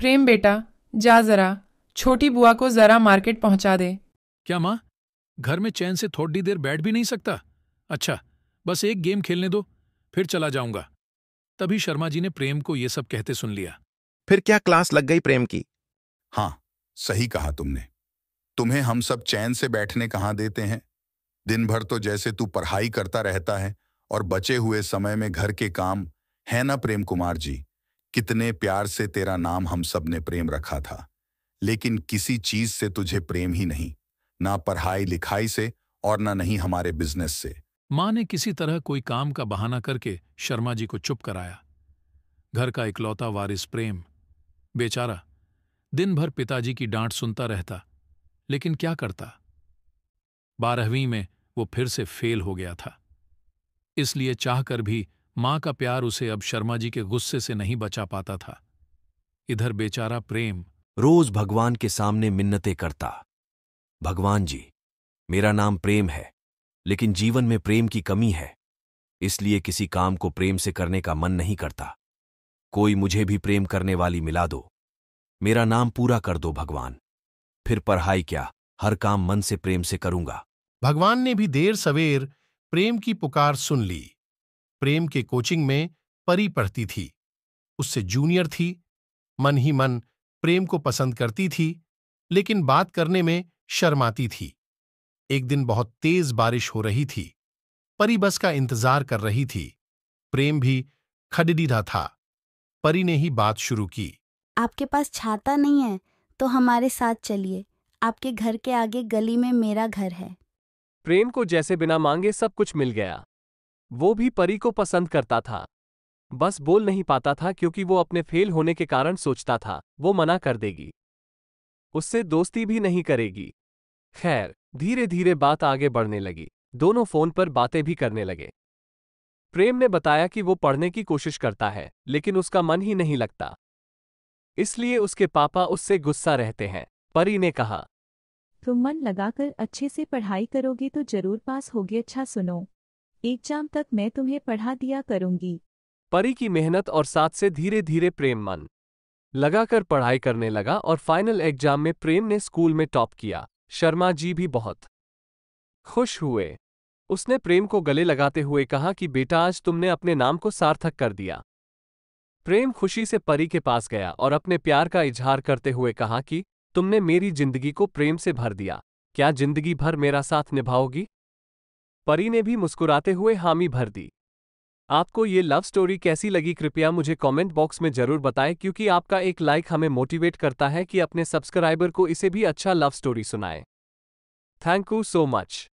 प्रेम बेटा जा जरा छोटी बुआ को जरा मार्केट पहुंचा दे क्या माँ घर में चैन से थोड़ी देर बैठ भी नहीं सकता अच्छा बस एक गेम खेलने दो फिर चला जाऊंगा तभी शर्मा जी ने प्रेम को ये सब कहते सुन लिया फिर क्या क्लास लग गई प्रेम की हाँ सही कहा तुमने तुम्हें हम सब चैन से बैठने कहाँ देते हैं दिन भर तो जैसे तू पढ़ाई करता रहता है और बचे हुए समय में घर के काम है ना प्रेम कुमार जी कितने प्यार से तेरा नाम हम सब ने प्रेम रखा था लेकिन किसी चीज से तुझे प्रेम ही नहीं ना पढ़ाई लिखाई से और ना नहीं हमारे बिजनेस से माँ ने किसी तरह कोई काम का बहाना करके शर्मा जी को चुप कराया घर का इकलौता वारिस प्रेम बेचारा दिन भर पिताजी की डांट सुनता रहता लेकिन क्या करता बारहवीं में वो फिर से फेल हो गया था इसलिए चाहकर भी मां का प्यार उसे अब शर्मा जी के गुस्से से नहीं बचा पाता था इधर बेचारा प्रेम रोज भगवान के सामने मिन्नते करता भगवान जी मेरा नाम प्रेम है लेकिन जीवन में प्रेम की कमी है इसलिए किसी काम को प्रेम से करने का मन नहीं करता कोई मुझे भी प्रेम करने वाली मिला दो मेरा नाम पूरा कर दो भगवान फिर पढ़ाई क्या हर काम मन से प्रेम से करूंगा भगवान ने भी देर सवेर प्रेम की पुकार सुन ली प्रेम के कोचिंग में परी पढ़ती थी उससे जूनियर थी मन ही मन प्रेम को पसंद करती थी लेकिन बात करने में शर्माती थी एक दिन बहुत तेज बारिश हो रही थी परी बस का इंतजार कर रही थी प्रेम भी खडडी था परी ने ही बात शुरू की आपके पास छाता नहीं है तो हमारे साथ चलिए आपके घर के आगे गली में मेरा घर है प्रेम को जैसे बिना मांगे सब कुछ मिल गया वो भी परी को पसंद करता था बस बोल नहीं पाता था क्योंकि वो अपने फेल होने के कारण सोचता था वो मना कर देगी उससे दोस्ती भी नहीं करेगी खैर धीरे धीरे बात आगे बढ़ने लगी दोनों फोन पर बातें भी करने लगे प्रेम ने बताया कि वो पढ़ने की कोशिश करता है लेकिन उसका मन ही नहीं लगता इसलिए उसके पापा उससे गुस्सा रहते हैं परी ने कहा तुम मन लगाकर अच्छे से पढ़ाई करोगे तो जरूर पास होगी अच्छा सुनो एग्जाम तक मैं तुम्हें पढ़ा दिया करूंगी परी की मेहनत और साथ से धीरे धीरे प्रेम मन लगाकर पढ़ाई करने लगा और फाइनल एग्जाम में प्रेम ने स्कूल में टॉप किया शर्मा जी भी बहुत खुश हुए उसने प्रेम को गले लगाते हुए कहा कि बेटा आज तुमने अपने नाम को सार्थक कर दिया प्रेम खुशी से परी के पास गया और अपने प्यार का इजहार करते हुए कहा कि तुमने मेरी जिंदगी को प्रेम से भर दिया क्या जिंदगी भर मेरा साथ निभाओगी परी ने भी मुस्कुराते हुए हामी भर दी आपको ये लव स्टोरी कैसी लगी कृपया मुझे कमेंट बॉक्स में जरूर बताएं क्योंकि आपका एक लाइक हमें मोटिवेट करता है कि अपने सब्सक्राइबर को इसे भी अच्छा लव स्टोरी सुनाएं थैंक यू सो मच